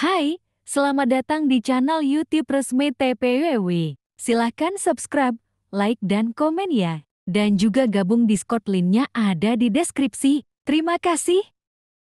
Hai, selamat datang di channel YouTube resmi TPWW. Silahkan subscribe, like, dan komen ya. Dan juga gabung Discord linknya ada di deskripsi. Terima kasih.